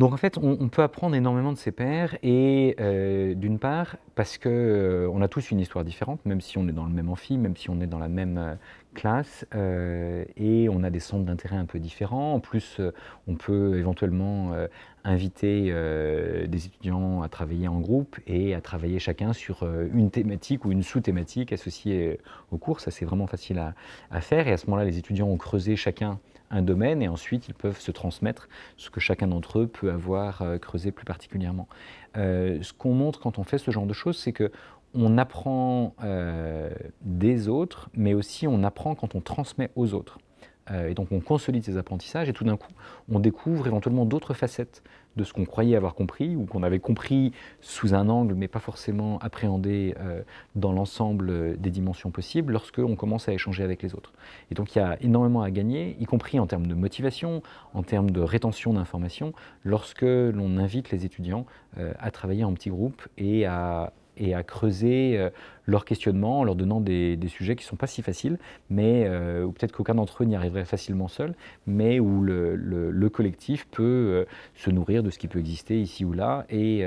Donc en fait, on, peut apprendre énormément de ses pairs et euh, d'une part parce que euh, on a tous une histoire différente, même si on est dans le même amphi, même si on est dans la même euh, classe et on a des centres d'intérêt un peu différents. En plus, on peut éventuellement inviter des étudiants à travailler en groupe et à travailler chacun sur une thématique ou une sous-thématique associée au cours. Ça, c'est vraiment facile à faire. Et à ce moment-là, les étudiants ont creusé chacun un domaine et ensuite ils peuvent se transmettre ce que chacun d'entre eux peut avoir euh, creusé plus particulièrement. Euh, ce qu'on montre quand on fait ce genre de choses, c'est que on apprend euh, des autres, mais aussi on apprend quand on transmet aux autres. Euh, et donc on consolide ces apprentissages et tout d'un coup, on découvre éventuellement d'autres facettes de ce qu'on croyait avoir compris ou qu'on avait compris sous un angle mais pas forcément appréhendé euh, dans l'ensemble euh, des dimensions possibles lorsque on commence à échanger avec les autres. Et donc il y a énormément à gagner, y compris en termes de motivation, en termes de rétention d'informations, lorsque l'on invite les étudiants à travailler en petits groupes et à et à creuser euh, leur questionnement en leur donnant des, sujets qui ne sont pas si faciles, mais euh, ou peut-être qu'aucun d'entre eux n'y arriverait facilement seul, mais où le, collectif peut euh, se nourrir de ce qui peut exister ici ou là et,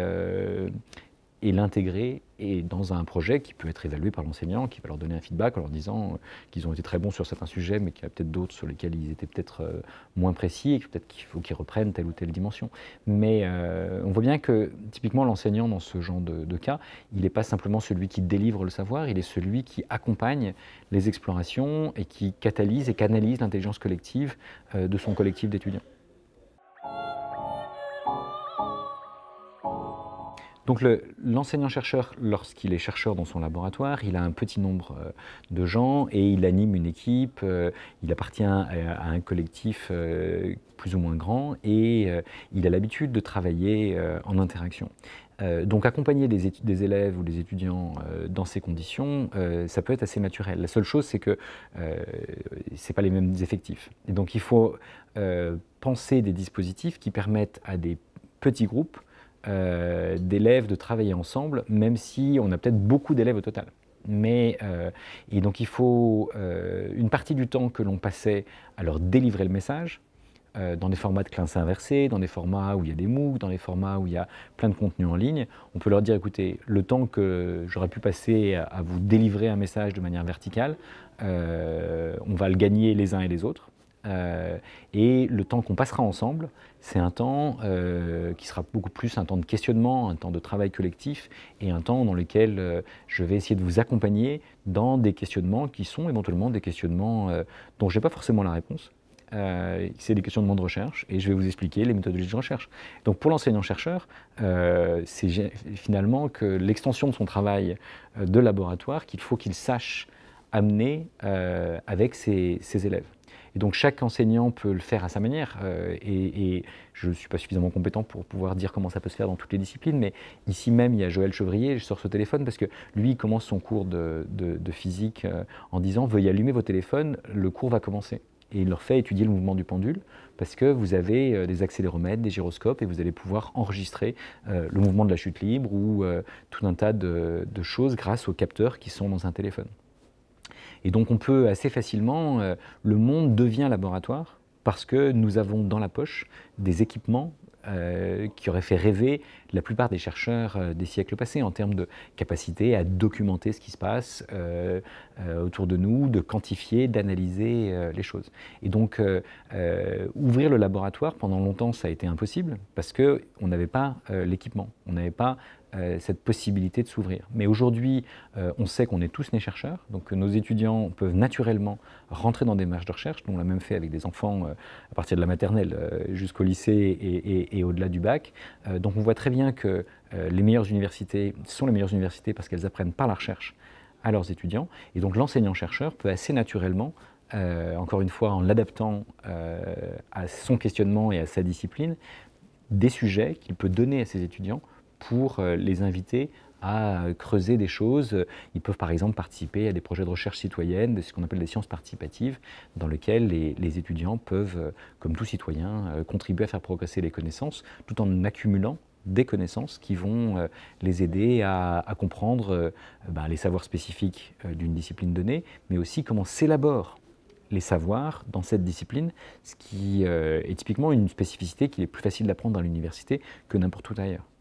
et l'intégrer dans un projet qui peut être évalué par l'enseignant, qui va leur donner un feedback en leur disant euh, qu'ils ont été très bons sur certains sujets, mais qu'il y a peut-être d'autres sur lesquels ils étaient peut-être euh, moins précis et peut-être qu'il faut qu'ils reprennent telle ou telle dimension. Mais euh, on voit bien que typiquement l'enseignant dans ce genre de, cas, il n'est pas simplement celui qui délivre le savoir, il est celui qui accompagne les explorations et qui catalyse et canalise l'intelligence collective de son collectif d'étudiants. Donc l'enseignant-chercheur, lorsqu'il est chercheur dans son laboratoire, il a un petit nombre euh, de gens et il anime une équipe, euh, il appartient euh, à, un collectif plus ou moins grand et il a l'habitude de travailler en interaction. donc accompagner des, des, élèves ou des étudiants dans ces conditions, ça peut être assez naturel. La seule chose, c'est que ce n'est pas les mêmes effectifs. Et donc il faut penser des dispositifs qui permettent à des petits groupes euh, d'élèves de travailler ensemble, même si on a peut-être beaucoup d'élèves au total. Mais, euh, et donc il faut euh, une partie du temps que l'on passait à leur délivrer le message, dans des formats de classe inversée, dans des formats où il y a des MOOC, dans des formats où il y a plein de contenu en ligne, on peut leur dire écoutez, le temps que j'aurais pu passer à, vous délivrer un message de manière verticale, on va le gagner les uns et les autres. Euh, et le temps qu'on passera ensemble, c'est un temps euh, qui sera beaucoup plus un temps de questionnement, un temps de travail collectif et un temps dans lequel euh, je vais essayer de vous accompagner dans des questionnements qui sont éventuellement des questionnements dont je n'ai pas forcément la réponse. c'est des questionnements de recherche et je vais vous expliquer les méthodologies de recherche. Donc pour l'enseignant-chercheur, c'est finalement que l'extension de son travail de laboratoire qu'il faut qu'il sache amener avec ses élèves. Et donc chaque enseignant peut le faire à sa manière. Euh, et, je ne suis pas suffisamment compétent pour pouvoir dire comment ça peut se faire dans toutes les disciplines, mais ici même, il y a Joël Chevrier, je sors ce téléphone parce que lui, il commence son cours de, physique euh, en disant Veuillez allumer vos téléphones, le cours va commencer et il leur fait étudier le mouvement du pendule parce que vous avez euh, des accéléromètres, des gyroscopes et vous allez pouvoir enregistrer le mouvement de la chute libre ou tout un tas de choses grâce aux capteurs qui sont dans un téléphone. Et donc on peut assez facilement, euh, le monde devient laboratoire parce que nous avons dans la poche des équipements euh, qui auraient fait rêver la plupart des chercheurs euh, des siècles passés en termes de capacité à documenter ce qui se passe euh, euh, autour de nous, de quantifier, d'analyser les choses. Et donc, ouvrir le laboratoire, pendant longtemps, ça a été impossible parce qu'on n'avait pas l'équipement, on n'avait pas cette possibilité de s'ouvrir. Mais aujourd'hui, on sait qu'on est tous nés chercheurs, donc nos étudiants peuvent naturellement rentrer dans des marches de recherche. Nous, on l'a même fait avec des enfants à partir de la maternelle jusqu'au lycée et au-delà du bac. donc on voit très bien que euh, les meilleures universités sont les meilleures universités parce qu'elles apprennent par la recherche à leurs étudiants. Et donc l'enseignant-chercheur peut assez naturellement, euh, encore une fois en l'adaptant euh, à son questionnement et à sa discipline, des sujets qu'il peut donner à ses étudiants pour les inviter à creuser des choses. Ils peuvent par exemple participer à des projets de recherche citoyenne, de ce qu'on appelle des sciences participatives, dans lesquelles les, les, étudiants peuvent, comme tout citoyen, contribuer à faire progresser les connaissances tout en accumulant des connaissances qui vont euh, les aider à, comprendre euh, ben, les savoirs spécifiques euh, d'une discipline donnée, mais aussi comment s'élaborent les savoirs dans cette discipline, ce qui est typiquement une spécificité qu'il est plus facile d'apprendre dans l'université que n'importe où ailleurs.